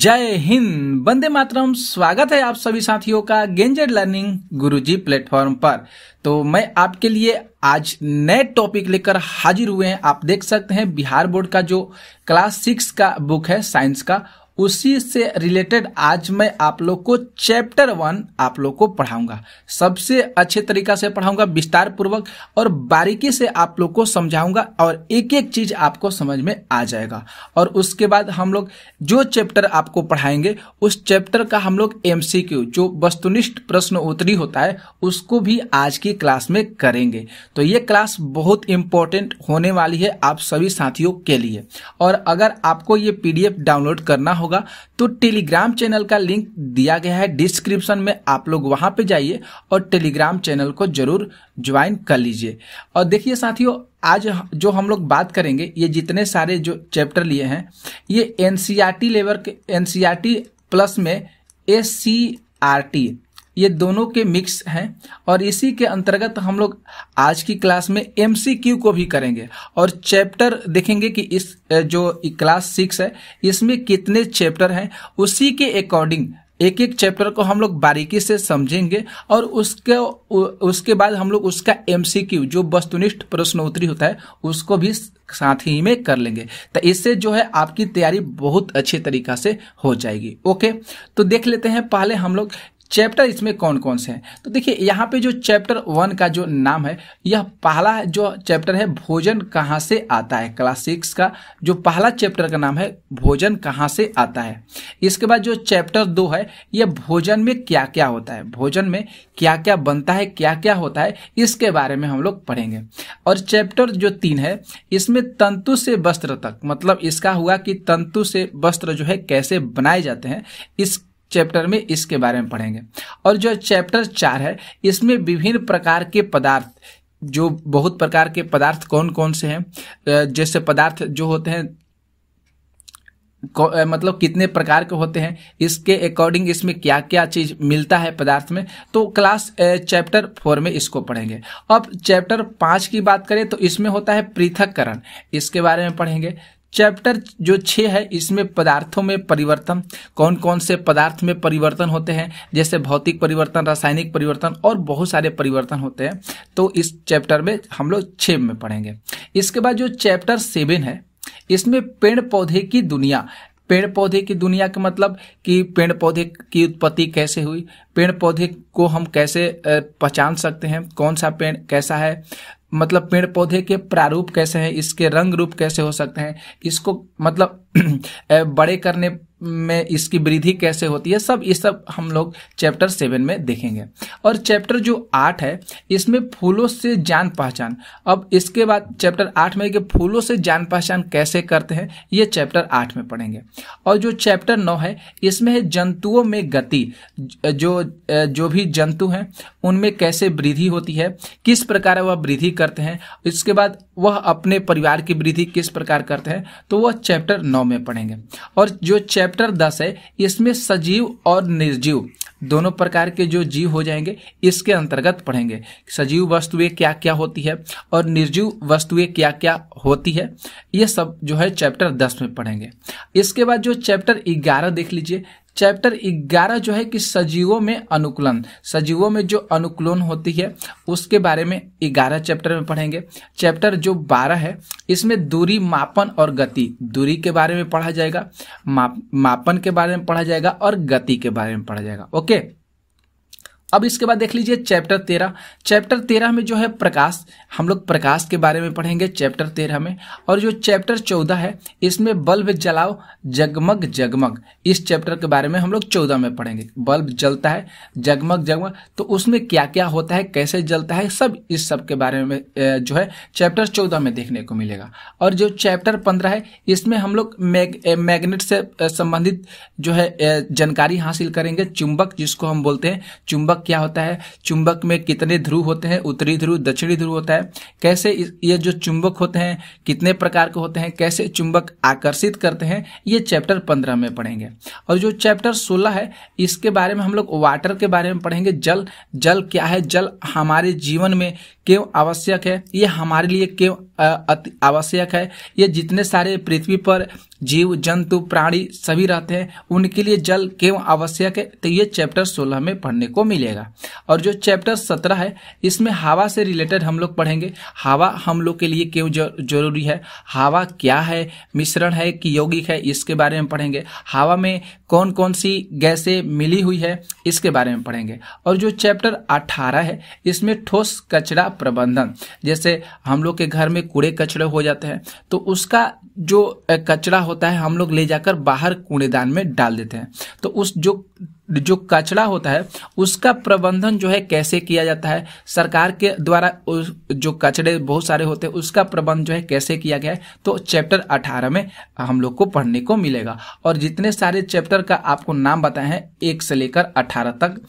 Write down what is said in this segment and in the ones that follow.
जय हिंद बंदे मातरम स्वागत है आप सभी साथियों का गेंजेड लर्निंग गुरुजी प्लेटफॉर्म पर तो मैं आपके लिए आज नए टॉपिक लेकर हाजिर हुए हैं आप देख सकते हैं बिहार बोर्ड का जो क्लास सिक्स का बुक है साइंस का उसी से रिलेटेड आज मैं आप लोग को चैप्टर वन आप लोग को पढ़ाऊंगा सबसे अच्छे तरीका से पढ़ाऊंगा विस्तार पूर्वक और बारीकी से आप लोग को समझाऊंगा और एक एक चीज आपको समझ में आ जाएगा और उसके बाद हम लोग जो चैप्टर आपको पढ़ाएंगे उस चैप्टर का हम लोग एम जो वस्तुनिष्ठ प्रश्न उत्तरी होता है उसको भी आज की क्लास में करेंगे तो ये क्लास बहुत इंपॉर्टेंट होने वाली है आप सभी साथियों के लिए और अगर आपको ये पी डाउनलोड करना होगा तो टेलीग्राम चैनल का लिंक दिया गया है डिस्क्रिप्शन में आप लोग वहां पे जाइए और टेलीग्राम चैनल को जरूर ज्वाइन कर लीजिए और देखिए साथियों आज जो हम लोग बात करेंगे ये जितने सारे जो चैप्टर लिए हैं ये एनसीआरटी लेवल e के एनसीआरटी प्लस e में एस सी आर टी ये दोनों के मिक्स हैं और इसी के अंतर्गत हम लोग आज की क्लास में एम को भी करेंगे और चैप्टर देखेंगे कि इस जो क्लास सिक्स है इसमें कितने चैप्टर हैं उसी के अकॉर्डिंग एक एक चैप्टर को हम लोग बारीकी से समझेंगे और उसके उसके बाद हम लोग उसका एम जो वस्तुनिष्ठ प्रश्नोत्तरी होता है उसको भी साथ ही में कर लेंगे तो इससे जो है आपकी तैयारी बहुत अच्छे तरीका से हो जाएगी ओके तो देख लेते हैं पहले हम लोग चैप्टर इसमें कौन कौन से हैं तो देखिए यहाँ पे जो चैप्टर वन का जो नाम है यह पहला जो चैप्टर है भोजन कहाँ से आता है क्लास सिक्स का जो पहला चैप्टर का नाम है भोजन कहाँ से आता है इसके बाद जो चैप्टर दो है यह भोजन में क्या क्या होता है भोजन में क्या क्या बनता है क्या क्या होता है इसके बारे में हम लोग पढ़ेंगे और चैप्टर जो तीन है इसमें तंतु से वस्त्र तक मतलब इसका हुआ कि तंतु से वस्त्र जो है कैसे बनाए जाते हैं इस चैप्टर में इसके बारे में पढ़ेंगे और जो चैप्टर चार है इसमें विभिन्न प्रकार के पदार्थ जो बहुत प्रकार के पदार्थ कौन कौन से हैं जैसे पदार्थ जो होते हैं मतलब कितने प्रकार के होते हैं इसके अकॉर्डिंग इसमें क्या क्या चीज मिलता है पदार्थ में तो क्लास चैप्टर फोर में इसको पढ़ेंगे अब चैप्टर पांच की बात करें तो इसमें होता है पृथककरण इसके बारे में पढ़ेंगे चैप्टर जो छः है इसमें पदार्थों में परिवर्तन कौन कौन से पदार्थ में परिवर्तन होते हैं जैसे भौतिक परिवर्तन रासायनिक परिवर्तन और बहुत सारे परिवर्तन होते हैं तो इस चैप्टर में हम लोग छः में पढ़ेंगे इसके बाद जो चैप्टर सेवन है इसमें पेड़ पौधे की दुनिया पेड़ पौधे की दुनिया का मतलब कि पेड़ पौधे की उत्पत्ति कैसे हुई पेड़ पौधे को हम कैसे पहचान सकते हैं कौन सा पेड़ कैसा है मतलब पेड़ पौधे के प्रारूप कैसे हैं इसके रंग रूप कैसे हो सकते हैं इसको मतलब बड़े करने में इसकी वृद्धि कैसे होती है सब ये सब हम लोग चैप्टर सेवन में देखेंगे और चैप्टर जो आठ है इसमें फूलों से जान पहचान अब इसके बाद चैप्टर आठ में कि फूलों से जान पहचान कैसे करते हैं ये चैप्टर आठ में पढ़ेंगे और जो चैप्टर नौ है इसमें है जंतुओं में गति जो जो भी जंतु हैं उनमें कैसे वृद्धि होती है किस प्रकार वह वृद्धि करते हैं इसके बाद वह अपने परिवार की वृद्धि किस प्रकार करते हैं तो वह चैप्टर नौ में पढ़ेंगे और जो चैप्टर दस है इसमें सजीव और निर्जीव दोनों प्रकार के जो जीव हो जाएंगे इसके अंतर्गत पढ़ेंगे सजीव वस्तुएं क्या क्या होती है और निर्जीव वस्तुएं क्या क्या होती है ये सब जो है चैप्टर दस में पढ़ेंगे इसके बाद जो चैप्टर ग्यारह देख लीजिए चैप्टर 11 जो है कि सजीवों में अनुकूलन सजीवों में जो अनुकूलन होती है उसके बारे में 11 चैप्टर में पढ़ेंगे चैप्टर जो 12 है इसमें दूरी मापन और गति दूरी के बारे में पढ़ा जाएगा माप, मापन के बारे में पढ़ा जाएगा और गति के बारे में पढ़ा जाएगा ओके अब इसके बाद देख लीजिए चैप्टर तेरह चैप्टर तेरह में जो है प्रकाश हम लोग प्रकाश के बारे में पढ़ेंगे चैप्टर तेरह में और जो चैप्टर चौदह है इसमें बल्ब जलाओ जगमग जगमग इस चैप्टर के बारे में हम लोग चौदह में पढ़ेंगे बल्ब जलता है जगमग जगमग तो उसमें क्या क्या होता है कैसे जलता है सब इस सब के बारे में जो है चैप्टर चौदह में देखने को मिलेगा और जो चैप्टर पंद्रह है इसमें हम लोग मैग मैग्नेट से संबंधित जो है जानकारी हासिल करेंगे चुंबक जिसको हम बोलते हैं चुंबक क्या होता है चुंबक में कितने ध्रुव होते हैं उत्तरी ध्रुव दक्षिणी ध्रुव होता है कैसे ये जो चुंबक होते हैं कितने प्रकार के होते हैं कैसे चुंबक आकर्षित करते हैं ये चैप्टर पंद्रह में पढ़ेंगे और जो चैप्टर सोलह है इसके बारे में हम लोग वाटर के बारे में पढ़ेंगे जल जल क्या है जल हमारे जीवन में क्यों आवश्यक है ये हमारे लिए क्यों अति आवश्यक है ये जितने सारे पृथ्वी पर जीव जंतु प्राणी सभी रहते हैं उनके लिए जल क्यों आवश्यक है तो ये चैप्टर सोलह में पढ़ने को मिलेगा और जो चैप्टर सत्रह है इसमें हवा से रिलेटेड हम लोग पढ़ेंगे हवा हम लोग के लिए क्यों जरूरी है हवा क्या है मिश्रण है कि यौगिक है इसके बारे में पढ़ेंगे हवा में कौन कौन सी गैसें मिली हुई है इसके बारे में पढ़ेंगे और जो चैप्टर अठारह है इसमें ठोस कचरा प्रबंधन जैसे हम लोग के घर में कूड़े कचड़े हो जाते हैं तो उसका जो कचरा होता है हम लोग ले जाकर बाहर कूड़ेदान में डाल देते हैं तो उस जो जो कचरा होता है उसका प्रबंधन जो है कैसे किया जाता है सरकार के द्वारा जो कचड़े बहुत सारे होते हैं उसका प्रबंध जो है कैसे किया गया है तो चैप्टर 18 में हम लोग को पढ़ने को मिलेगा और जितने सारे चैप्टर का आपको नाम बताए हैं एक से लेकर 18 तक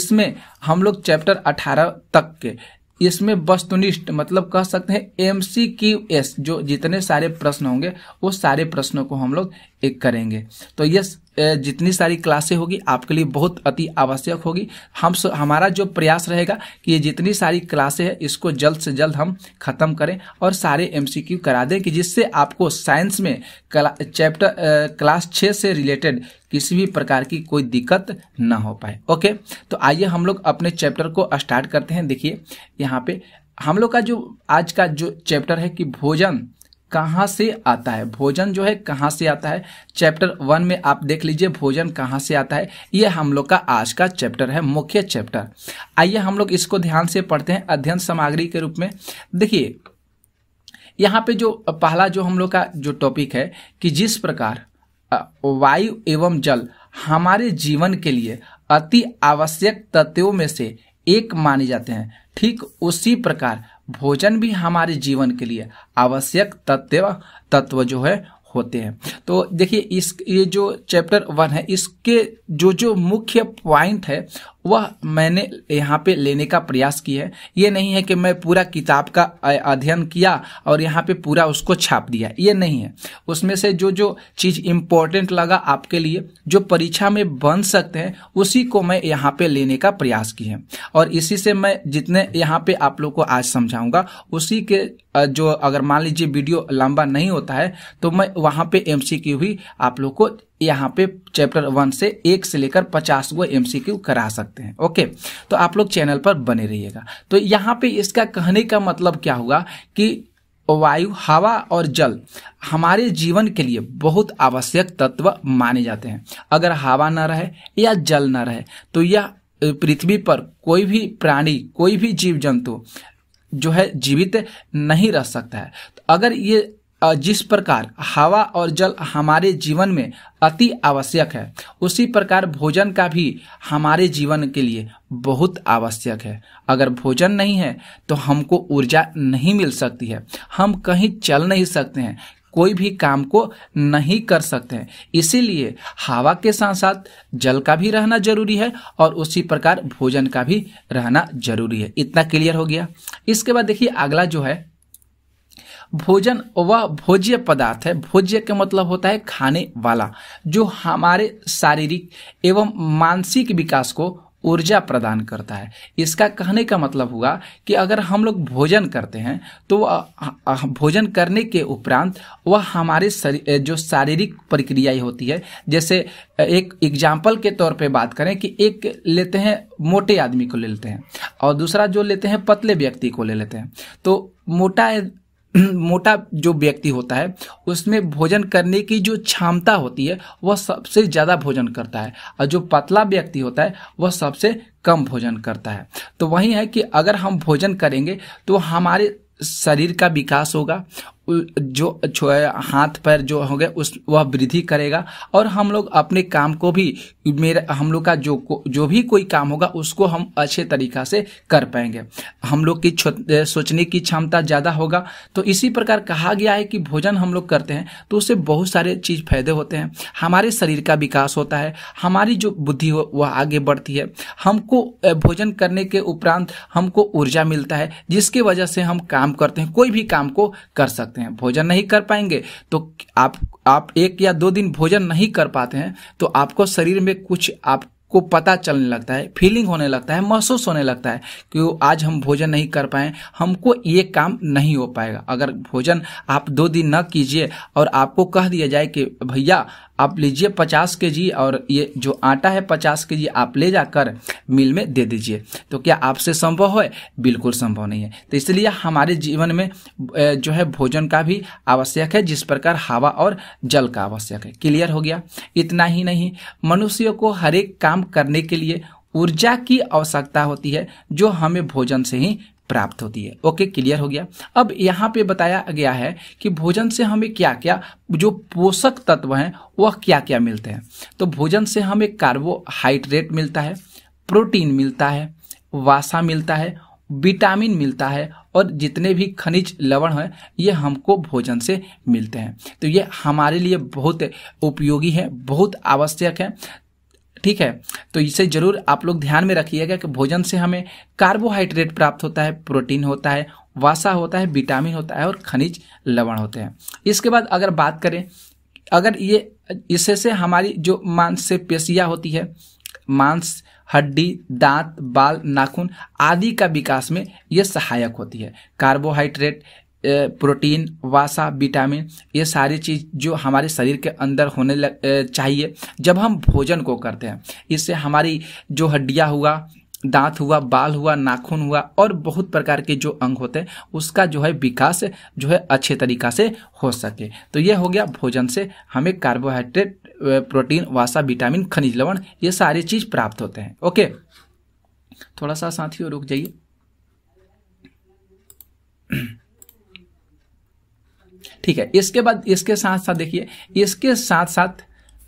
इसमें हम लोग चैप्टर 18 तक के इसमें वस्तुनिष्ठ मतलब कह सकते हैं एम सी क्यू एस जो जितने सारे प्रश्न होंगे वो सारे प्रश्नों को हम लोग एक करेंगे तो यस जितनी सारी क्लासें होगी आपके लिए बहुत अति आवश्यक होगी हम हमारा जो प्रयास रहेगा कि ये जितनी सारी क्लासें हैं इसको जल्द से जल्द हम खत्म करें और सारे एमसीक्यू करा दें कि जिससे आपको साइंस में क्ला, चैप्टर क्लास छः से रिलेटेड किसी भी प्रकार की कोई दिक्कत ना हो पाए ओके तो आइए हम लोग अपने चैप्टर को स्टार्ट करते हैं देखिए यहाँ पे हम लोग का जो आज का जो चैप्टर है कि भोजन कहाँ से आता है भोजन जो है कहाँ से आता है चैप्टर वन में आप देख लीजिए भोजन कहाँ से आता है ये हम लोग का आज का चैप्टर है मुख्य चैप्टर आइए हम लोग इसको ध्यान से पढ़ते हैं अध्ययन सामग्री के रूप में देखिए यहाँ पे जो पहला जो हम लोग का जो टॉपिक है कि जिस प्रकार वायु एवं जल हमारे जीवन के लिए अति आवश्यक तत्वों में से एक माने जाते हैं ठीक उसी प्रकार भोजन भी हमारे जीवन के लिए आवश्यक तत्व तत्व जो है होते हैं तो देखिए इस ये जो चैप्टर वन है इसके जो जो मुख्य पॉइंट है वह मैंने यहाँ पे लेने का प्रयास किया है ये नहीं है कि मैं पूरा किताब का अध्ययन किया और यहाँ पे पूरा उसको छाप दिया ये नहीं है उसमें से जो जो चीज़ इम्पोर्टेंट लगा आपके लिए जो परीक्षा में बन सकते हैं उसी को मैं यहाँ पे लेने का प्रयास किया है और इसी से मैं जितने यहाँ पे आप लोग को आज समझाऊंगा उसी के जो अगर मान लीजिए वीडियो लंबा नहीं होता है तो मैं वहाँ पे एमसीक्यू भी आप लोग को यहाँ पे चैप्टर वन से एक से लेकर पचास गो एम करा सकते हैं ओके तो आप लोग चैनल पर बने रहिएगा तो यहाँ पे इसका कहने का मतलब क्या हुआ कि वायु हवा और जल हमारे जीवन के लिए बहुत आवश्यक तत्व माने जाते हैं अगर हवा ना रहे या जल ना रहे तो यह पृथ्वी पर कोई भी प्राणी कोई भी जीव जंतु जो है जीवित नहीं रह सकता है तो अगर ये जिस प्रकार हवा और जल हमारे जीवन में अति आवश्यक है उसी प्रकार भोजन का भी हमारे जीवन के लिए बहुत आवश्यक है अगर भोजन नहीं है तो हमको ऊर्जा नहीं मिल सकती है हम कहीं चल नहीं सकते हैं कोई भी काम को नहीं कर सकते हैं इसीलिए हवा के साथ साथ जल का भी रहना जरूरी है और उसी प्रकार भोजन का भी रहना जरूरी है इतना क्लियर हो गया इसके बाद देखिए अगला जो है भोजन वह भोज्य पदार्थ है भोज्य के मतलब होता है खाने वाला जो हमारे शारीरिक एवं मानसिक विकास को ऊर्जा प्रदान करता है इसका कहने का मतलब हुआ कि अगर हम लोग भोजन करते हैं तो भोजन करने के उपरांत वह हमारे शरी, जो शारीरिक प्रक्रियाएं होती है जैसे एक एग्जाम्पल के तौर पे बात करें कि एक लेते हैं मोटे आदमी को ले लेते हैं और दूसरा जो लेते हैं पतले व्यक्ति को ले लेते हैं तो मोटा मोटा जो व्यक्ति होता है उसमें भोजन करने की जो क्षमता होती है वह सबसे ज़्यादा भोजन करता है और जो पतला व्यक्ति होता है वह सबसे कम भोजन करता है तो वही है कि अगर हम भोजन करेंगे तो हमारे शरीर का विकास होगा जो जो हाथ पैर जो हो गए उस वह वृद्धि करेगा और हम लोग अपने काम को भी मेरे हम लोग का जो जो भी कोई काम होगा उसको हम अच्छे तरीका से कर पाएंगे हम लोग की सोचने की क्षमता ज़्यादा होगा तो इसी प्रकार कहा गया है कि भोजन हम लोग करते हैं तो उससे बहुत सारे चीज़ फायदे होते हैं हमारे शरीर का विकास होता है हमारी जो बुद्धि हो वह आगे बढ़ती है हमको भोजन करने के उपरांत हमको ऊर्जा मिलता है जिसकी वजह से हम काम करते हैं कोई भी काम को कर सकते सकते हैं भोजन नहीं कर पाएंगे तो आप आप एक या दो दिन भोजन नहीं कर पाते हैं तो आपको शरीर में कुछ आप को पता चलने लगता है फीलिंग होने लगता है महसूस होने लगता है कि आज हम भोजन नहीं कर पाए हमको ये काम नहीं हो पाएगा अगर भोजन आप दो दिन न कीजिए और आपको कह दिया जाए कि भैया आप लीजिए पचास के जी और ये जो आटा है पचास के जी आप ले जाकर मिल में दे दीजिए तो क्या आपसे संभव है बिल्कुल संभव नहीं है तो इसलिए हमारे जीवन में जो है भोजन का भी आवश्यक है जिस प्रकार हवा और जल का आवश्यक है क्लियर हो गया इतना ही नहीं मनुष्य को हर एक काम करने के लिए ऊर्जा की आवश्यकता होती है जो हमें भोजन से ही प्राप्त होती है ओके क्लियर हो गया अब यहाँ पे बताया गया है कि भोजन से हमें क्या क्या जो पोषक तत्व हैं वह क्या क्या मिलते हैं तो भोजन से हमें कार्बोहाइड्रेट मिलता है प्रोटीन मिलता है वासा मिलता है विटामिन मिलता है और जितने भी खनिज लवण हैं ये हमको भोजन से मिलते हैं तो ये हमारे लिए बहुत उपयोगी है बहुत आवश्यक है ठीक है तो इसे जरूर आप लोग ध्यान में रखिएगा कि भोजन से हमें कार्बोहाइड्रेट प्राप्त होता है प्रोटीन होता है वासा होता है विटामिन होता है और खनिज लवण होते हैं इसके बाद अगर बात करें अगर ये इससे हमारी जो मांस से पेशियाँ होती है मांस हड्डी दांत बाल नाखून आदि का विकास में ये सहायक होती है कार्बोहाइड्रेट प्रोटीन वासा विटामिन ये सारी चीज़ जो हमारे शरीर के अंदर होने लग चाहिए जब हम भोजन को करते हैं इससे हमारी जो हड्डियाँ हुआ दांत हुआ बाल हुआ नाखून हुआ और बहुत प्रकार के जो अंग होते हैं उसका जो है विकास जो है अच्छे तरीका से हो सके तो ये हो गया भोजन से हमें कार्बोहाइड्रेट प्रोटीन वासा विटामिन खनिज लवण ये सारी चीज़ प्राप्त होते हैं ओके थोड़ा सा साथियों रुक जाइए ठीक है इसके बाद इसके साथ साथ देखिए इसके साथ साथ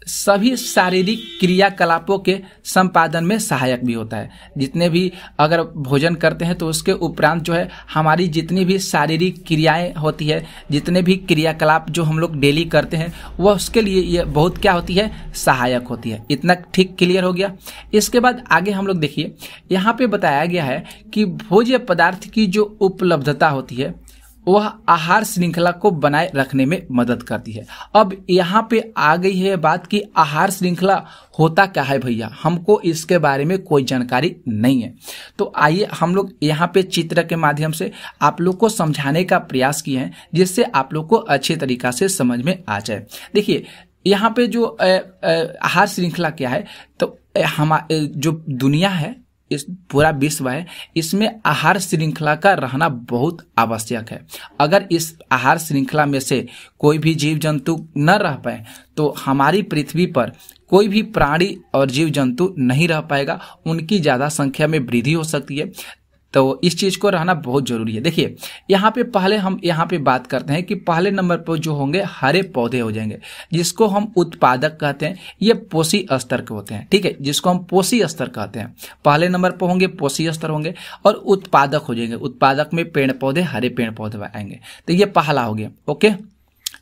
सभी शारीरिक क्रियाकलापों के संपादन में सहायक भी होता है जितने भी अगर भोजन करते हैं तो उसके उपरांत जो है हमारी जितनी भी शारीरिक क्रियाएं होती है जितने भी क्रियाकलाप जो हम लोग डेली करते हैं वह उसके लिए ये बहुत क्या होती है सहायक होती है इतना ठीक क्लियर हो गया इसके बाद आगे हम लोग देखिए यहाँ पर बताया गया है कि भोज्य पदार्थ की जो उपलब्धता होती है वह आहार श्रृंखला को बनाए रखने में मदद करती है अब यहाँ पे आ गई है बात कि आहार श्रृंखला होता क्या है भैया हमको इसके बारे में कोई जानकारी नहीं है तो आइए हम लोग यहाँ पे चित्र के माध्यम से आप लोग को समझाने का प्रयास किए हैं जिससे आप लोग को अच्छे तरीका से समझ में आ जाए देखिए यहाँ पे जो आहार श्रृंखला क्या है तो हम जो दुनिया है इस पूरा विश्व है इसमें आहार श्रृंखला का रहना बहुत आवश्यक है अगर इस आहार श्रृंखला में से कोई भी जीव जंतु न रह पाए तो हमारी पृथ्वी पर कोई भी प्राणी और जीव जंतु नहीं रह पाएगा उनकी ज़्यादा संख्या में वृद्धि हो सकती है तो इस चीज़ को रहना बहुत ज़रूरी है देखिए यहाँ पे पहले हम यहाँ पे बात करते हैं कि पहले नंबर पर जो होंगे हरे पौधे हो जाएंगे जिसको हम उत्पादक कहते हैं ये पोषी स्तर के होते हैं ठीक है जिसको हम पोषी स्तर कहते हैं पहले नंबर पर होंगे पोषी स्तर होंगे और उत्पादक हो जाएंगे उत्पादक में पेड़ पौधे हरे पेड़ पौधे आएंगे तो ये पहला हो गया ओके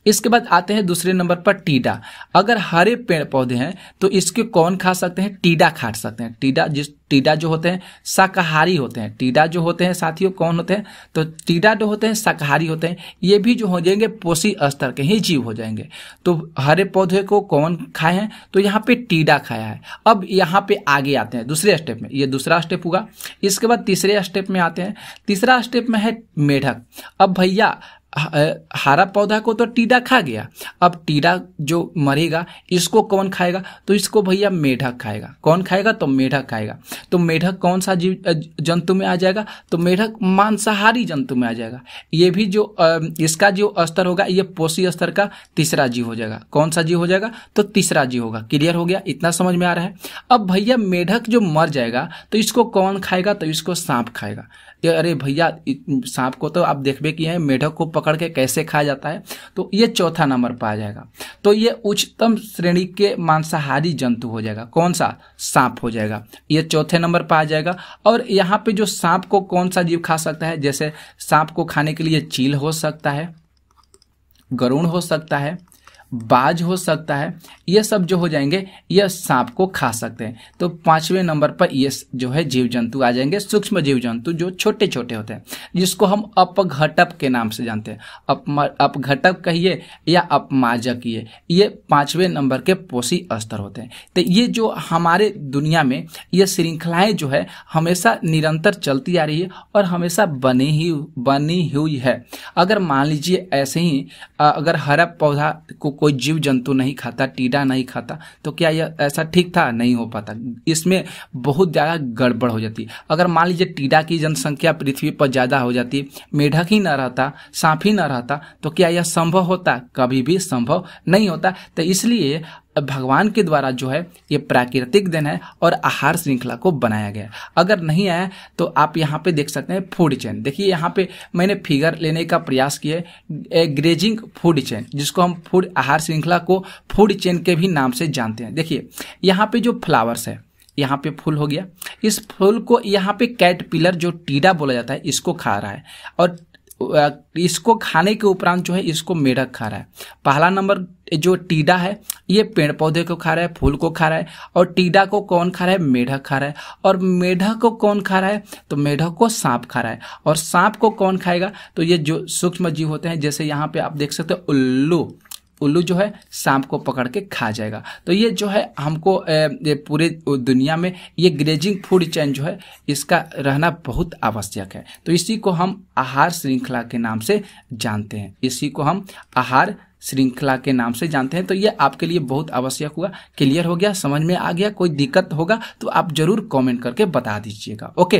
इसके बाद आते हैं दूसरे नंबर पर टीडा अगर हरे पेड़ पौधे हैं तो इसके कौन खा सकते हैं टीडा खा सकते हैं टीडा जिस टीडा जो होते हैं शाकाहारी होते हैं टीडा जो होते हैं साथियों कौन होते हैं तो टीडा जो होते हैं शाकाहारी होते हैं ये भी जो हो जाएंगे पोषी स्तर के ही जीव हो जाएंगे तो हरे पौधे को कौन खाए हैं तो यहाँ पे टीडा खाया है अब यहाँ पे आगे आते हैं दूसरे स्टेप में ये दूसरा स्टेप हुआ इसके बाद तीसरे स्टेप में आते हैं तीसरा स्टेप में है मेढक अब भैया हरा पौधा को तो टीडा खा गया अब टीडा जो मरेगा इसको कौन खाएगा तो इसको भैया मेढक खाएगा कौन खाएगा तो मेढक खाएगा तो मेढक कौन सा जीव जंतु में आ जाएगा तो मेढक मांसाहारी जंतु में आ जाएगा ये भी जो इसका जो स्तर होगा ये पोषी स्तर का तीसरा जीव हो जाएगा कौन सा जीव हो जाएगा तो तीसरा जीव होगा क्लियर हो गया इतना समझ में आ रहा है अब भैया मेढक जो मर जाएगा तो इसको कौन खाएगा तो इसको सांप खाएगा कि अरे भैया सांप को तो आप देखबे किए हैं मेढक को पकड़ के कैसे खाया जाता है तो ये चौथा नंबर पर आ जाएगा तो ये उच्चतम श्रेणी के मांसाहारी जंतु हो जाएगा कौन सा सांप हो जाएगा ये चौथे नंबर पर आ जाएगा और यहाँ पे जो सांप को कौन सा जीव खा सकता है जैसे सांप को खाने के लिए चील हो सकता है गरुण हो सकता है बाज हो सकता है ये सब जो हो जाएंगे ये सांप को खा सकते हैं तो पांचवें नंबर पर ये जो है जीव जंतु आ जाएंगे सूक्ष्म जीव जंतु जो छोटे छोटे होते हैं जिसको हम अपघटप के नाम से जानते हैं अपघटप कहिए या अपमाजक ये ये पांचवें नंबर के पोषी स्तर होते हैं तो ये जो हमारे दुनिया में ये श्रृंखलाएं जो है हमेशा निरंतर चलती आ रही है और हमेशा बनी ही बनी हुई है अगर मान लीजिए ऐसे ही अगर हरा पौधा को कोई जीव जंतु नहीं खाता टीडा नहीं खाता तो क्या यह ऐसा ठीक था नहीं हो पाता इसमें बहुत ज़्यादा गड़बड़ हो जाती अगर मान लीजिए टीडा की जनसंख्या पृथ्वी पर ज़्यादा हो जाती मेढक ही न रहता सांप ही न रहता तो क्या यह संभव होता कभी भी संभव नहीं होता तो इसलिए भगवान के द्वारा जो है ये प्राकृतिक दिन है और आहार श्रृंखला को बनाया गया अगर नहीं आया तो आप यहाँ पे देख सकते हैं फूड चेन देखिए यहाँ पे मैंने फिगर लेने का प्रयास किया ग्रेजिंग फूड चेन जिसको हम फूड आहार श्रृंखला को फूड चेन के भी नाम से जानते हैं देखिए यहाँ पे जो फ्लावर्स है यहाँ पे फूल हो गया इस फूल को यहाँ पे कैट पिलर जो टीडा बोला जाता है इसको खा रहा है और इसको खाने के उपरांत जो है इसको मेढक खा रहा है पहला नंबर जो टीडा है ये पेड़ पौधे को खा रहा है फूल को खा रहा है और टीडा को कौन खा रहा है मेढक खा रहा है और मेढक को कौन खा रहा है तो मेढक को सांप खा रहा है और सांप को कौन खाएगा तो ये जो सूक्ष्म जीव होते हैं जैसे यहाँ पे आप देख सकते हो उल्लू उल्लू जो है सांप को पकड़ के खा जाएगा तो ये जो है हमको पूरे दुनिया में ये ग्रेजिंग फूड चैन जो है इसका रहना बहुत आवश्यक है तो इसी को हम आहार श्रृंखला के नाम से जानते हैं इसी को हम आहार श्रृंखला के नाम से जानते हैं तो ये आपके लिए बहुत आवश्यक हुआ क्लियर हो गया समझ में आ गया कोई दिक्कत होगा तो आप जरूर कॉमेंट करके बता दीजिएगा ओके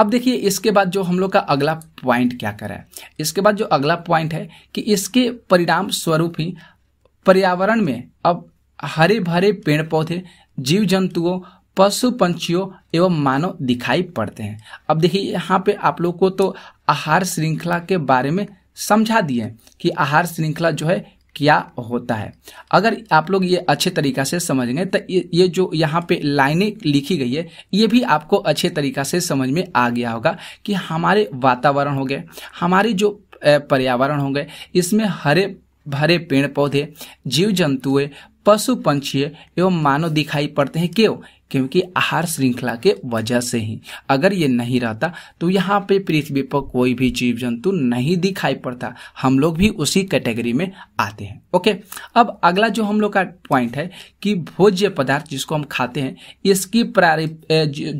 अब देखिए इसके बाद जो हम लोग का अगला पॉइंट क्या करा है इसके बाद जो अगला पॉइंट है कि इसके परिणाम स्वरूप ही पर्यावरण में अब हरे भरे पेड़ पौधे जीव जंतुओं पशु पंछियों एवं मानव दिखाई पड़ते हैं अब देखिए यहाँ पे आप लोग को तो आहार श्रृंखला के बारे में समझा दिए कि आहार श्रृंखला जो है क्या होता है अगर आप लोग ये अच्छे तरीका से समझ गए तो ये जो यहाँ पे लाइनें लिखी गई है ये भी आपको अच्छे तरीका से समझ में आ गया होगा कि हमारे वातावरण हो गए हमारे जो पर्यावरण हो गए इसमें हरे भरे पेड़ पौधे जीव जंतुए पशु पंछी एवं मानव दिखाई पड़ते हैं क्यों क्योंकि आहार श्रृंखला के वजह से ही अगर ये नहीं रहता तो यहाँ पे पृथ्वी पर कोई भी जीव जंतु नहीं दिखाई पड़ता हम लोग भी उसी कैटेगरी में आते हैं ओके अब अगला जो हम लोग का पॉइंट है कि भोज्य पदार्थ जिसको हम खाते हैं इसकी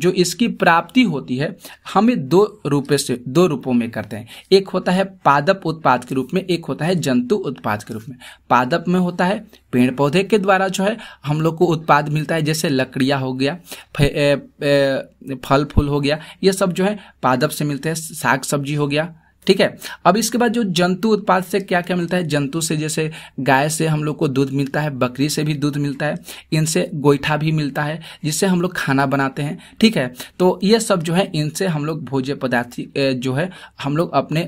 जो इसकी प्राप्ति होती है हमें दो रूपे से दो रूपों में करते हैं एक होता है पादप उत्पाद के रूप में एक होता है जंतु उत्पाद के रूप में पादप में होता है पेड़ पौधे के द्वारा जो है हम लोग को उत्पाद मिलता है जैसे लकड़ियाँ हो गई गया फल फूल हो गया ये सब जो है पादप से मिलते हैं साग सब्जी हो गया ठीक है अब इसके बाद जो जंतु उत्पाद से क्या क्या मिलता है जंतु से जैसे गाय से हम लोग को दूध मिलता है बकरी से भी दूध मिलता है इनसे गोईठा भी मिलता है जिससे हम लोग खाना बनाते हैं ठीक है तो ये सब जो है इनसे हम लोग भोज्य पदार्थ जो है हम लोग अपने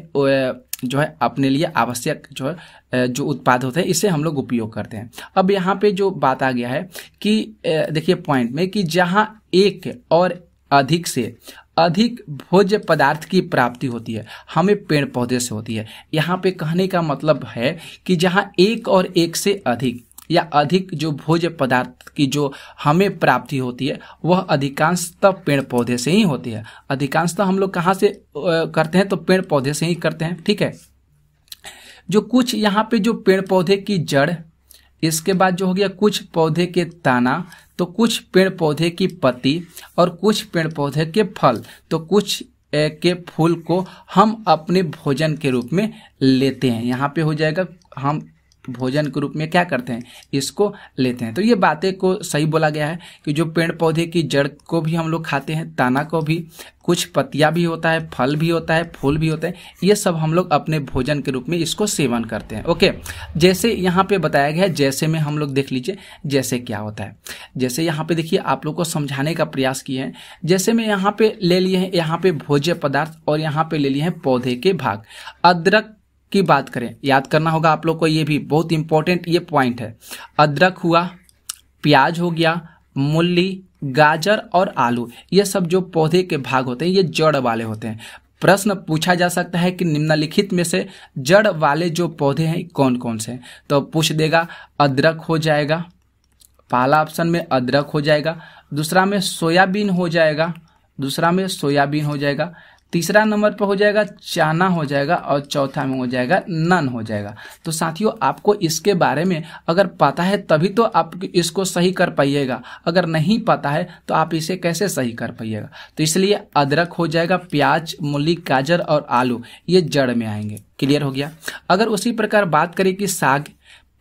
जो है अपने लिए आवश्यक जो है जो उत्पाद होते हैं इसे हम लोग उपयोग करते हैं अब यहाँ पे जो बात आ गया है कि देखिए पॉइंट में कि जहाँ एक और अधिक से अधिक भोज्य पदार्थ की प्राप्ति होती है हमें पेड़ पौधे से होती है यहाँ पे कहने का मतलब है कि जहाँ एक और एक से अधिक या अधिक जो भोज्य पदार्थ की जो हमें प्राप्ति होती है वह अधिकांशतः पेड़ पौधे से ही होती है अधिकांशतः हम लोग कहाँ से करते हैं तो पेड़ पौधे से ही करते हैं ठीक है जो कुछ यहाँ पे जो पेड़ पौधे की जड़ इसके बाद जो हो गया कुछ पौधे के ताना तो कुछ पेड़ पौधे की पत्ती और कुछ पेड़ पौधे के फल तो कुछ के फूल को हम अपने भोजन के रूप में लेते हैं यहाँ पे हो जाएगा हम भोजन के रूप में क्या करते हैं इसको लेते हैं तो ये बातें को सही बोला गया है कि जो पेड़ पौधे की जड़ को भी हम लोग खाते हैं ताना को भी कुछ पतिया भी होता है फल भी होता है फूल भी होता है ये सब हम लोग अपने भोजन के रूप में इसको सेवन करते हैं ओके जैसे यहाँ पे बताया गया है जैसे में हम लोग देख लीजिए जैसे क्या होता है जैसे यहाँ पे देखिए आप लोग को समझाने का प्रयास किए हैं जैसे में यहाँ पे ले लिए हैं यहाँ पे भोज्य पदार्थ और यहाँ पे ले लिए हैं पौधे के भाग अदरक की बात करें याद करना होगा आप लोग को ये भी बहुत इंपॉर्टेंट ये पॉइंट है अदरक हुआ प्याज हो गया मूली गाजर और आलू ये सब जो पौधे के भाग होते हैं ये जड़ वाले होते हैं प्रश्न पूछा जा सकता है कि निम्नलिखित में से जड़ वाले जो पौधे हैं कौन कौन से हैं तो पूछ देगा अदरक हो जाएगा पहला ऑप्शन में अदरक हो जाएगा दूसरा में सोयाबीन हो जाएगा दूसरा में सोयाबीन हो जाएगा तीसरा नंबर पर हो जाएगा चाना हो जाएगा और चौथा में हो जाएगा नन हो जाएगा तो साथियों आपको इसके बारे में अगर पता है तभी तो आप इसको सही कर पाइएगा अगर नहीं पता है तो आप इसे कैसे सही कर पाइएगा तो इसलिए अदरक हो जाएगा प्याज मूली गाजर और आलू ये जड़ में आएंगे क्लियर हो गया अगर उसी प्रकार बात करें कि साग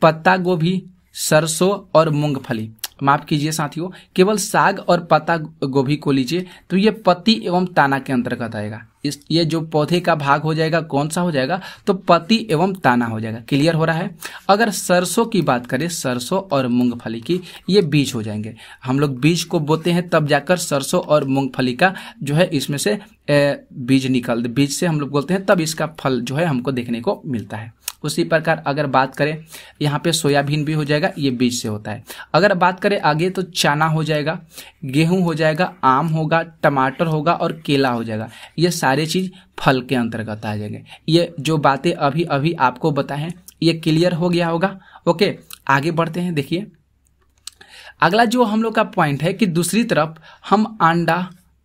पत्ता गोभी सरसों और मूंगफली माफ कीजिए साथियों केवल साग और पत्ता गोभी को लीजिए तो ये पति एवं ताना के अंतर्गत आएगा इस ये जो पौधे का भाग हो जाएगा कौन सा हो जाएगा तो पति एवं ताना हो जाएगा क्लियर हो रहा है अगर सरसों की बात करें सरसों और मूंगफली की ये बीज हो जाएंगे हम लोग बीज को बोते हैं तब जाकर सरसों और मूंगफली का जो है इसमें से बीज निकल बीज से हम लोग बोलते हैं तब इसका फल जो है हमको देखने को मिलता है उसी प्रकार अगर बात करें यहाँ पे सोयाबीन भी हो जाएगा ये बीज से होता है अगर बात करें आगे तो चना हो जाएगा गेहूं हो जाएगा आम होगा टमाटर होगा और केला हो जाएगा ये सारे चीज़ फल के अंतर्गत आ जाएंगे ये जो बातें अभी अभी आपको बताएं ये क्लियर हो गया होगा ओके आगे बढ़ते हैं देखिए अगला जो हम लोग का पॉइंट है कि दूसरी तरफ हम अंडा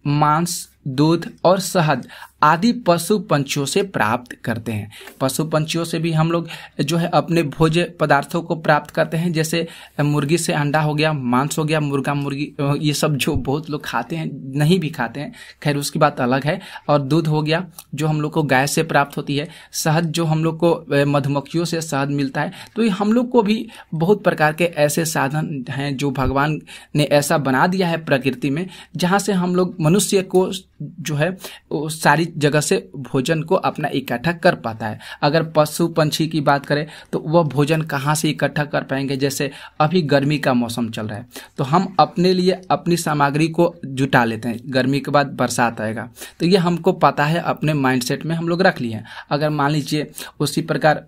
मांस दूध और शहद आदि पशु पंछियों से प्राप्त करते हैं पशु पंछियों से भी हम लोग जो है अपने भोज्य पदार्थों को प्राप्त करते हैं जैसे मुर्गी से अंडा हो गया मांस हो गया मुर्गा मुर्गी ये सब जो बहुत लोग खाते हैं नहीं भी खाते हैं खैर उसकी बात अलग है और दूध हो गया जो हम लोग को गाय से प्राप्त होती है शहद जो हम लोग को मधुमक्खियों से शहद मिलता है तो ये हम लोग को भी बहुत प्रकार के ऐसे साधन हैं जो भगवान ने ऐसा बना दिया है प्रकृति में जहाँ से हम लोग मनुष्य को जो है सारी जगह से भोजन को अपना इकट्ठा कर पाता है अगर पशु पंछी की बात करें तो वह भोजन कहाँ से इकट्ठा कर पाएंगे जैसे अभी गर्मी का मौसम चल रहा है तो हम अपने लिए अपनी सामग्री को जुटा लेते हैं गर्मी के बाद बरसात आएगा तो ये हमको पता है अपने माइंड में हम लोग रख लिए अगर मान लीजिए उसी प्रकार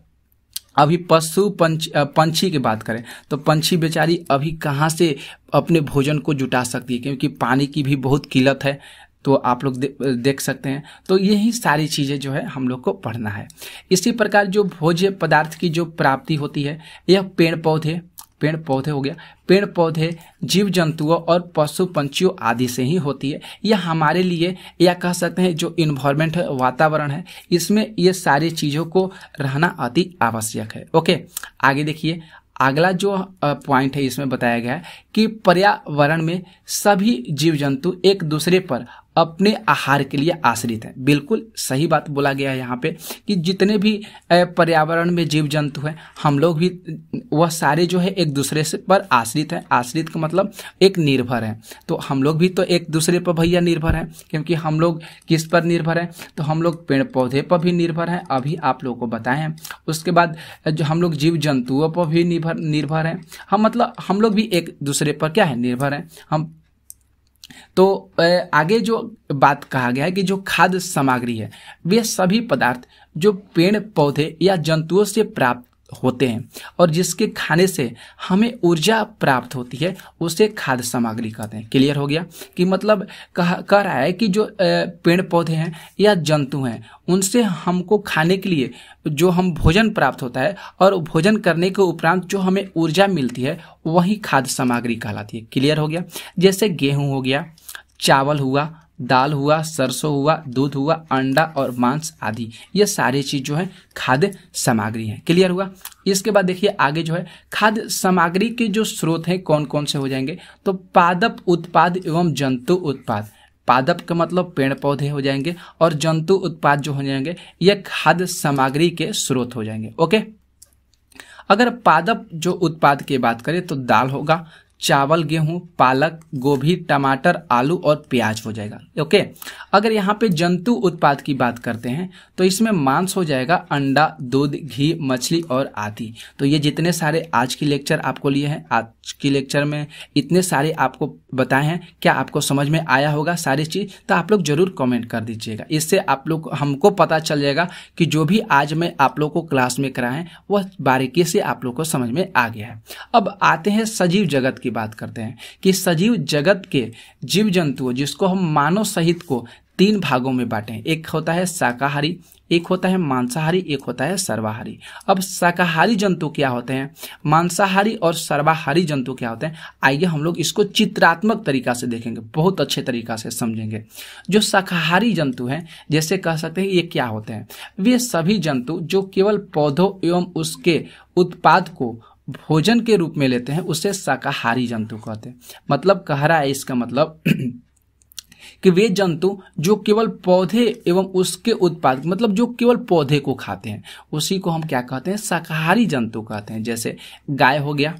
अभी पशु पंच पंछी की बात करें तो पंछी बेचारी अभी कहाँ से अपने भोजन को जुटा सकती है क्योंकि पानी की भी बहुत किल्लत है तो आप लोग दे, देख सकते हैं तो यही सारी चीज़ें जो है हम लोग को पढ़ना है इसी प्रकार जो भोज्य पदार्थ की जो प्राप्ति होती है यह पेड़ पौधे पेड़ पौधे हो गया पेड़ पौधे जीव जंतुओं और पशु पंछियों आदि से ही होती है यह हमारे लिए या कह सकते हैं जो इन्वायरमेंट है वातावरण है इसमें ये सारी चीज़ों को रहना अति आवश्यक है ओके आगे देखिए अगला जो पॉइंट है इसमें बताया गया है कि पर्यावरण में सभी जीव जंतु एक दूसरे पर अपने आहार के लिए आश्रित हैं बिल्कुल सही बात बोला गया है यहाँ पे कि जितने भी पर्यावरण में जीव जंतु हैं हम लोग भी वह सारे जो है एक दूसरे से पर आश्रित हैं आश्रित का मतलब एक निर्भर है तो हम लोग भी तो एक दूसरे पर भैया निर्भर हैं क्योंकि हम लोग किस पर निर्भर हैं तो हम लोग पेड़ पौधे पर भी निर्भर हैं अभी आप लोगों को बताए हैं उसके बाद जो हम लोग जीव जंतुओं पर भी निर्भर निर्भर हैं हम मतलब हम लोग भी एक दूसरे दूसरे पर क्या है निर्भर है हम तो आगे जो बात कहा गया है कि जो खाद्य सामग्री है वे सभी पदार्थ जो पेड़ पौधे या जंतुओं से प्राप्त होते हैं और जिसके खाने से हमें ऊर्जा प्राप्त होती है उसे खाद्य सामग्री कहते हैं क्लियर हो गया कि मतलब कह कह रहा है कि जो पेड़ पौधे हैं या जंतु हैं उनसे हमको खाने के लिए जो हम भोजन प्राप्त होता है और भोजन करने के उपरांत जो हमें ऊर्जा मिलती है वही खाद्य सामग्री कहलाती है क्लियर हो गया जैसे गेहूँ हो गया चावल हुआ दाल हुआ सरसों हुआ दूध हुआ अंडा और मांस आदि ये सारी चीज जो है खाद्य सामग्री है क्लियर हुआ इसके बाद देखिए आगे जो है खाद्य सामग्री के जो स्रोत हैं कौन कौन से हो जाएंगे तो पादप उत्पाद एवं जंतु उत्पाद पादप का मतलब पेड़ पौधे हो जाएंगे और जंतु उत्पाद जो हो जाएंगे ये खाद्य सामग्री के स्रोत हो जाएंगे ओके अगर पादप जो उत्पाद की बात करें तो दाल होगा चावल गेहूं पालक गोभी टमाटर आलू और प्याज हो जाएगा ओके अगर यहाँ पे जंतु उत्पाद की बात करते हैं तो इसमें मांस हो जाएगा अंडा दूध घी मछली और आदि तो ये जितने सारे आज की लेक्चर आपको लिए हैं आज की लेक्चर में इतने सारे आपको बताए हैं क्या आपको समझ में आया होगा सारी चीज तो आप लोग जरूर कॉमेंट कर दीजिएगा इससे आप लोग हमको पता चल जाएगा कि जो भी आज मैं आप लोग को क्लास में कराए वह बारीकी से आप लोग को समझ में आ गया है अब आते हैं सजीव जगत की की बात करते हैं कि सजीव जगत के जीव जंतु जिसको हम मानव सहित को तीन भागों में बांटे एक होता है शाकाहारी एक होता है मांसाहारी एक होता है सर्वाहारी अब शाकाहारी जंतु क्या होते हैं मांसाहारी और सर्वाहारी जंतु क्या होते हैं आइए हम लोग इसको चित्रात्मक तरीका से देखेंगे बहुत अच्छे तरीका से समझेंगे जो शाकाहारी जंतु हैं जैसे कह सकते हैं ये क्या होते हैं वे सभी जंतु जो केवल पौधों एवं उसके उत्पाद को भोजन के रूप में लेते हैं उसे शाकाहारी जंतु कहते हैं मतलब कह रहा है इसका मतलब कि वे जंतु जो केवल पौधे एवं उसके उत्पाद मतलब जो केवल पौधे को खाते हैं उसी को हम क्या कहते हैं शाकाहारी जंतु कहते हैं जैसे गाय हो गया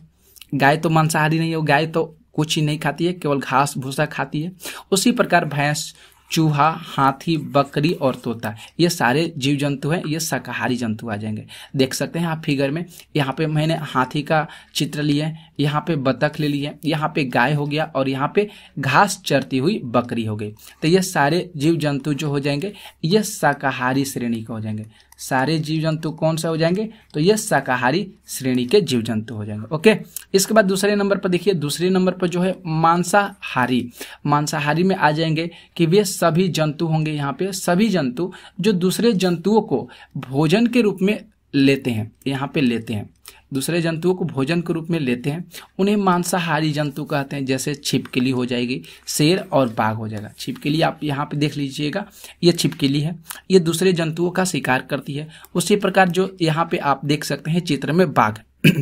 गाय तो मांसाहारी नहीं है गाय तो कुछ ही नहीं खाती है केवल घास भूसा खाती है उसी प्रकार भैंस चूहा हाथी बकरी और तोता ये सारे जीव जंतु हैं ये शाकाहारी जंतु आ जाएंगे देख सकते हैं आप फिगर में यहाँ पे मैंने हाथी का चित्र लिया है यहाँ पे बतख ले है यहाँ पे गाय हो गया और यहाँ पे घास चरती हुई बकरी हो गई तो ये सारे जीव जंतु जो हो जाएंगे ये शाकाहारी श्रेणी के हो जाएंगे सारे जीव जंतु कौन से हो जाएंगे तो ये शाकाहारी श्रेणी के जीव जंतु हो जाएंगे ओके इसके बाद दूसरे नंबर पर देखिए दूसरे नंबर पर जो है मांसाहारी मांसाहारी में आ जाएंगे कि वे सभी जंतु होंगे यहाँ पे सभी जंतु जो दूसरे जंतुओं को भोजन के रूप में लेते हैं यहाँ पे लेते हैं दूसरे जंतुओं को भोजन के रूप में लेते हैं उन्हें मांसाहारी जंतु कहते हैं जैसे छिपकली हो जाएगी शेर और बाघ हो जाएगा छिपकली आप यहाँ पे देख लीजिएगा ये छिपकली है ये दूसरे जंतुओं का शिकार करती है उसी प्रकार जो यहाँ पे आप देख सकते हैं चित्र में बाघ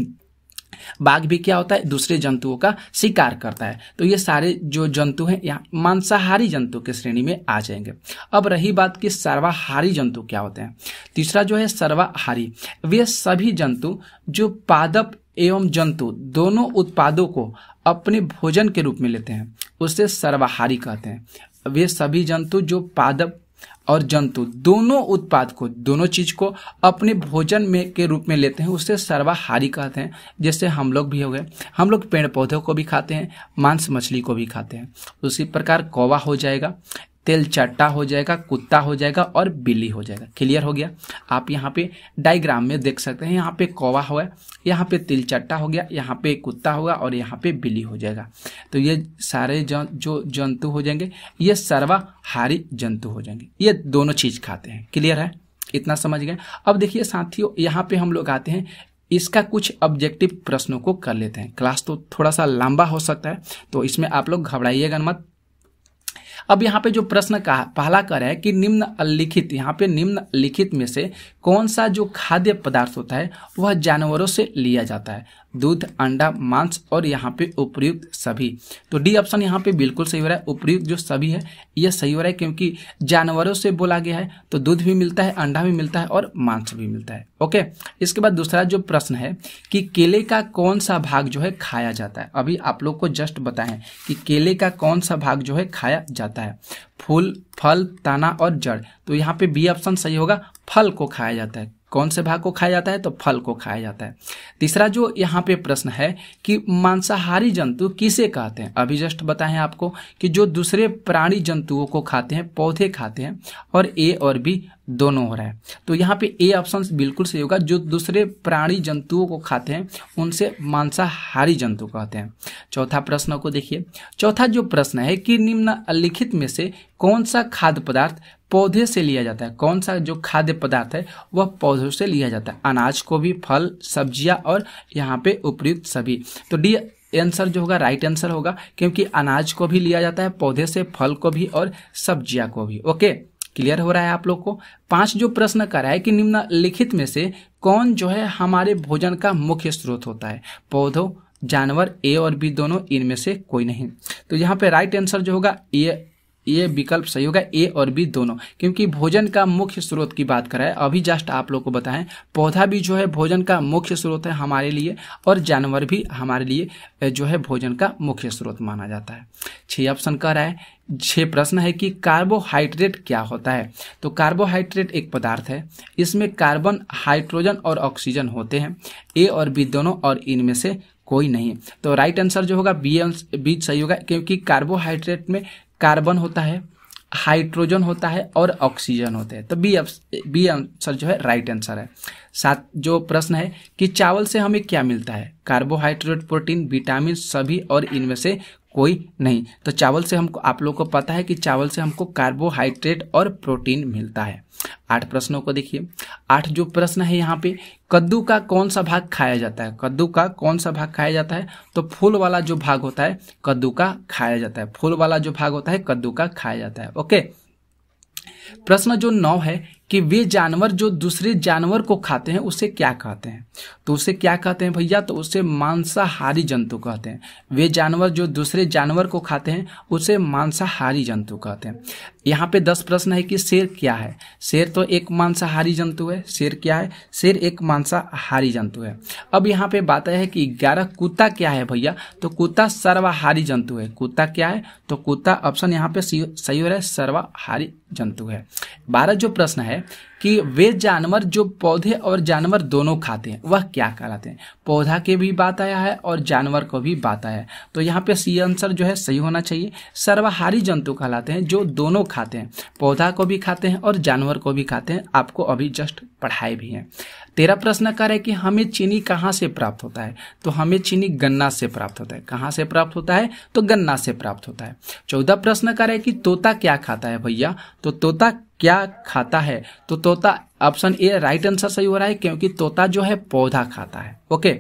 बाघ भी क्या होता है दूसरे जंतुओं का शिकार करता है तो ये सारे जो जंतु हैं यहाँ मांसाहारी जंतु के श्रेणी में आ जाएंगे अब रही बात कि सर्वाहारी जंतु क्या होते हैं तीसरा जो है सर्वाहारी वे सभी जंतु जो पादप एवं जंतु दोनों उत्पादों को अपने भोजन के रूप में लेते हैं उसे सर्वाहारी कहते हैं वे सभी जंतु जो पादप और जंतु दोनों उत्पाद को दोनों चीज को अपने भोजन में के रूप में लेते हैं उसे सर्वाहारी कहते हैं जैसे हम लोग भी हो गए हम लोग पेड़ पौधों को भी खाते हैं मांस मछली को भी खाते हैं उसी प्रकार कौवा हो जाएगा तेल चट्टा हो जाएगा कुत्ता हो जाएगा और बिल्ली हो जाएगा क्लियर हो गया आप यहाँ पे डायग्राम में देख सकते हैं यहाँ पे कौवा हुआ यहाँ पे तिल चट्टा हो गया यहाँ पे कुत्ता होगा और यहाँ पे बिल्ली हो जाएगा तो ये सारे जन, जो जंतु हो जाएंगे ये सर्वाहारी जंतु हो जाएंगे ये दोनों चीज़ खाते हैं क्लियर है इतना समझ गए अब देखिए साथियों यहाँ पे हम लोग आते हैं इसका कुछ ऑब्जेक्टिव प्रश्नों को कर लेते हैं क्लास तो थोड़ा सा लंबा हो सकता है तो इसमें आप लोग घबराइएगा मत अब यहाँ पे जो प्रश्न कहा पहला कर है कि निम्न लिखित यहाँ पे निम्न लिखित में से कौन सा जो खाद्य पदार्थ होता है वह जानवरों से लिया जाता है दूध अंडा मांस और यहाँ पे उपयुक्त सभी तो डी ऑप्शन यहाँ पे बिल्कुल सही हो रहा है उपयुक्त जो सभी है यह सही हो रहा है क्योंकि जानवरों से बोला गया है तो दूध भी मिलता है अंडा भी मिलता है और मांस भी मिलता है ओके इसके बाद दूसरा जो प्रश्न है कि केले का कौन सा भाग जो है खाया जाता है अभी आप लोग को जस्ट बताएं कि केले का कौन सा भाग जो है खाया जाता है फूल फल ताना और जड़ तो यहाँ पे बी ऑप्शन सही होगा फल को खाया जाता है कौन से भाग को खाया जाता है तो फल को खाया जाता है तीसरा जो यहाँ पे प्रश्न है कि मांसाहारी जंतु किसे कहते हैं अभी जस्ट बताएं आपको कि जो दूसरे प्राणी जंतुओं को खाते हैं पौधे खाते हैं और ए और बी दोनों हो रहा है तो यहाँ पे ए ऑप्शन बिल्कुल सही होगा जो दूसरे प्राणी जंतुओं को खाते हैं उनसे मांसाहारी जंतु कहते हैं चौथा प्रश्न को देखिए चौथा जो प्रश्न है कि निम्न अलिखित में से कौन सा खाद्य पदार्थ पौधे से लिया जाता है कौन सा जो खाद्य पदार्थ है वह पौधे पौधों से लिया जाता है अनाज को भी फल सब्जियां और यहाँ पे उपयुक्त सभी तो डी आंसर जो होगा राइट आंसर होगा क्योंकि अनाज को भी लिया जाता है पौधे से फल को भी और सब्जियां को भी ओके क्लियर हो रहा है आप लोग को पांच जो प्रश्न कर रहा है कि निम्नलिखित में से कौन जो है हमारे भोजन का मुख्य स्रोत होता है पौधों जानवर ए और बी दोनों इनमें से कोई नहीं तो यहाँ पे राइट आंसर जो होगा ए ये विकल्प सही होगा ए और बी दोनों क्योंकि भोजन का मुख्य स्रोत की बात करें अभी जस्ट आप लोग को बताएं पौधा भी जो है भोजन का मुख्य स्रोत है हमारे लिए और जानवर भी हमारे लिए जो है भोजन का मुख्य स्रोत माना जाता है छः ऑप्शन कह रहा है छह प्रश्न है कि कार्बोहाइड्रेट क्या होता है तो कार्बोहाइड्रेट एक पदार्थ है इसमें कार्बन हाइड्रोजन और ऑक्सीजन होते हैं ए और बी दोनों और इनमें से कोई नहीं तो राइट आंसर जो होगा बी बी सही होगा क्योंकि कार्बोहाइड्रेट में कार्बन होता है हाइड्रोजन होता है और ऑक्सीजन होते हैं तो बी बी आंसर जो है राइट आंसर है सात जो प्रश्न है कि चावल से हमें क्या मिलता है कार्बोहाइड्रेट प्रोटीन विटामिन सभी और इनमें से कोई नहीं तो चावल से हमको आप लोगों को पता है कि चावल से हमको कार्बोहाइड्रेट और प्रोटीन मिलता है आठ प्रश्नों को देखिए आठ जो प्रश्न है यहाँ पे कद्दू का कौन सा भाग खाया जाता है कद्दू का कौन सा भाग खाया जाता है तो फूल वाला जो भाग होता है कद्दू का खाया जाता है फूल वाला जो भाग होता है कद्दू का खाया जाता है ओके प्रश्न जो नौ है कि वे जानवर जो दूसरे जानवर को खाते हैं उसे क्या कहते हैं तो उसे क्या कहते हैं भैया तो उसे मांसाहारी जंतु कहते हैं वे जानवर जो दूसरे जानवर को खाते हैं उसे मांसाहारी जंतु कहते हैं यहाँ पे दस प्रश्न है कि शेर क्या है शेर तो एक मांसाहारी जंतु है शेर क्या है शेर एक मांसाहारी जंतु है अब यहाँ पे बात है कि ग्यारह कुत्ता क्या है भैया तो कुत्ता सर्वाहारी जंतु है कुत्ता क्या है तो कुत्ता ऑप्शन यहाँ पे सही हो रहा है सर्वाहारी जंतु है बारह जो प्रश्न है Okay कि वे जानवर जो पौधे और जानवर दोनों खाते हैं वह क्या कहलाते हैं पौधा के भी बात आया है और जानवर को भी बात आया है तो यहाँ पे सी आंसर जो है सही होना चाहिए सर्वहारी जंतु कहलाते हैं जो दोनों खाते हैं पौधा को भी खाते हैं और जानवर को भी खाते हैं आपको अभी जस्ट पढ़ाए भी हैं तेरा प्रश्न कर है कि हमें चीनी कहाँ से प्राप्त होता है तो हमें चीनी गन्ना से प्राप्त होता है कहाँ से प्राप्त होता है तो गन्ना से प्राप्त होता है चौदह प्रश्न कर है कि तोता क्या खाता है भैया तो तोता क्या खाता है तो, तो तोता ऑप्शन ए राइट आंसर सही हो रहा है क्योंकि तोता जो है पौधा खाता है ओके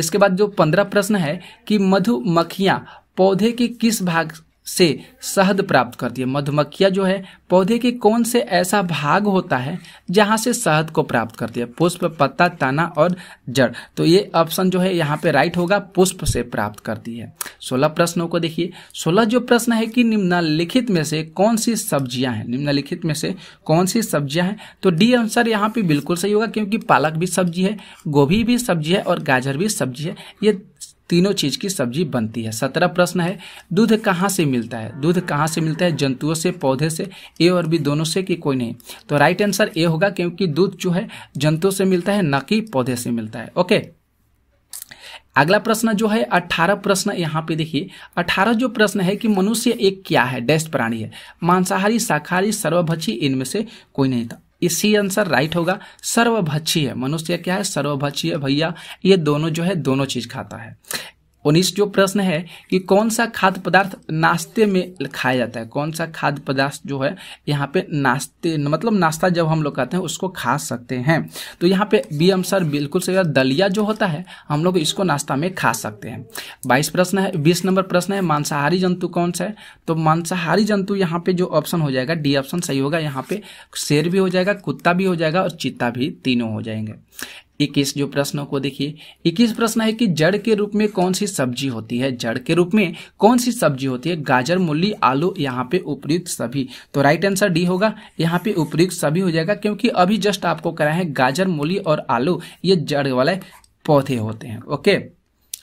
इसके बाद जो पंद्रह प्रश्न है कि मधुमक्खियां पौधे के किस भाग से शहद प्राप्त करती है मधुमक्खियाँ जो है पौधे के कौन से ऐसा भाग होता है जहाँ से शहद को प्राप्त करती है पुष्प पत्ता तना और जड़ तो ये ऑप्शन जो है यहाँ पे राइट होगा पुष्प से प्राप्त करती है सोलह प्रश्नों को देखिए सोलह जो प्रश्न है कि निम्नलिखित में से कौन सी सब्जियां हैं निम्नलिखित में से कौन सी सब्जियां हैं तो डी आंसर यहाँ पे बिल्कुल सही होगा क्योंकि पालक भी सब्जी है गोभी भी सब्जी है और गाजर भी सब्जी है ये तीनों चीज की सब्जी बनती है सत्रह प्रश्न है दूध कहाँ से मिलता है दूध कहाँ से मिलता है जंतुओं से पौधे से ए और बी दोनों से कि कोई नहीं तो राइट आंसर ए होगा क्योंकि दूध जो है जंतुओं से मिलता है न कि पौधे से मिलता है ओके अगला प्रश्न जो है अठारह प्रश्न यहाँ पे देखिए अठारह जो प्रश्न है कि मनुष्य एक क्या है डेस्ट प्राणी है मांसाहारी शाकाहारी सर्वभक्षी इनमें से कोई नहीं था इसी आंसर राइट होगा सर्वभक्षी है मनुष्य क्या है सर्वभक्षी है भैया ये दोनों जो है दोनों चीज खाता है उन्नीस जो प्रश्न है कि कौन सा खाद्य पदार्थ नाश्ते में खाया जाता है कौन सा खाद्य पदार्थ जो है यहाँ पे नाश्ते मतलब नाश्ता जब हम लोग कहते हैं उसको खा सकते हैं तो यहाँ पे बी आंसर बिल्कुल सही दलिया जो होता है हम लोग इसको नाश्ता में खा सकते हैं बाईस प्रश्न है बीस नंबर प्रश्न है मांसाहारी जंतु कौन सा है तो मांसाहारी जंतु यहाँ पे जो ऑप्शन हो जाएगा डी ऑप्शन सही होगा यहाँ पे शेर भी हो जाएगा कुत्ता भी हो जाएगा और चित्ता भी तीनों हो जाएंगे इक्कीस जो प्रश्नों को देखिए इक्कीस प्रश्न है कि जड़ के रूप में कौन सी सब्जी होती है जड़ के रूप में कौन सी सब्जी होती है गाजर मूली आलू यहाँ पे उपयुक्त सभी तो राइट आंसर डी होगा यहाँ पे उपयुक्त सभी हो जाएगा क्योंकि अभी जस्ट आपको करा है गाजर मूली और आलू ये जड़ वाले पौधे होते हैं ओके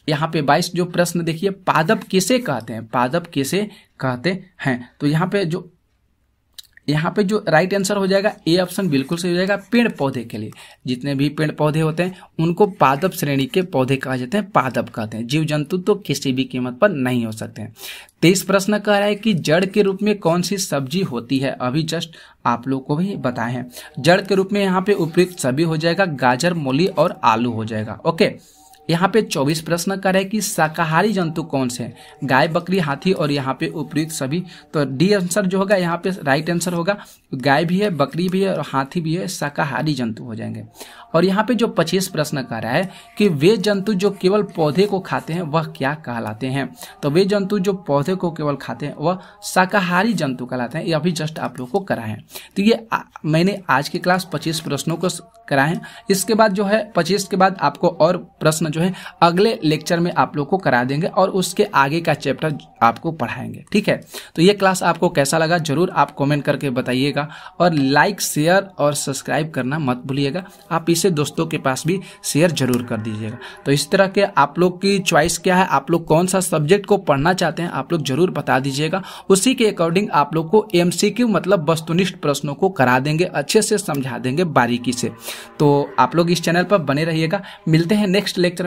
यहाँ पे बाईस जो प्रश्न देखिए पादप किसे कहते हैं पादप किसे कहते हैं तो यहाँ पे जो यहाँ पे जो राइट आंसर हो जाएगा ए ऑप्शन बिल्कुल सही हो जाएगा पेड़ पौधे के लिए जितने भी पेड़ पौधे होते हैं उनको पादप श्रेणी के पौधे कहा जाते हैं पादप कहते हैं जीव जंतु तो किसी भी कीमत पर नहीं हो सकते हैं तेईस प्रश्न कह रहा है कि जड़ के रूप में कौन सी सब्जी होती है अभी जस्ट आप लोग को भी बताए हैं जड़ के रूप में यहाँ पे उपयुक्त सभी हो जाएगा गाजर मूली और आलू हो जाएगा ओके यहाँ पे 24 प्रश्न रहे है कि शाकाहारी जंतु कौन से हैं गाय बकरी हाथी और यहाँ पे उपयुक्त सभी तो डी आंसर जो होगा यहाँ पे राइट आंसर होगा गाय भी है बकरी भी है और हाथी भी है शाकाहारी जंतु हो जाएंगे और यहाँ पे जो 25 प्रश्न कर रहा है कि वे जंतु जो केवल पौधे को खाते हैं वह क्या कहलाते हैं तो वे जंतु जो पौधे को केवल खाते हैं वह शाकाहारी जंतु कहलाते हैं ये अभी जस्ट आप लोग को करा है तो ये मैंने आज की क्लास पच्चीस प्रश्नों को कराए इसके बाद जो है पच्चीस के बाद आपको और प्रश्न जो है अगले लेक्चर में आप लोग को करा देंगे और उसके आगे का चैप्टर आपको पढ़ाएंगे ठीक है तो ये क्लास आपको कैसा लगा जरूर आप कमेंट करके बताइएगा और लाइक शेयर और सब्सक्राइब करना मत भूलिएगा आप इसे दोस्तों के पास भी शेयर जरूर कर दीजिएगा तो इस तरह के आप लोग की च्वाइस क्या है आप लोग कौन सा सब्जेक्ट को पढ़ना चाहते हैं आप लोग जरूर बता दीजिएगा उसी के अकॉर्डिंग आप लोग को एम मतलब वस्तुनिष्ठ प्रश्नों को करा देंगे अच्छे से समझा देंगे बारीकी से तो आप लोग इस चैनल पर बने रहिएगा मिलते हैं नेक्स्ट लेक्चर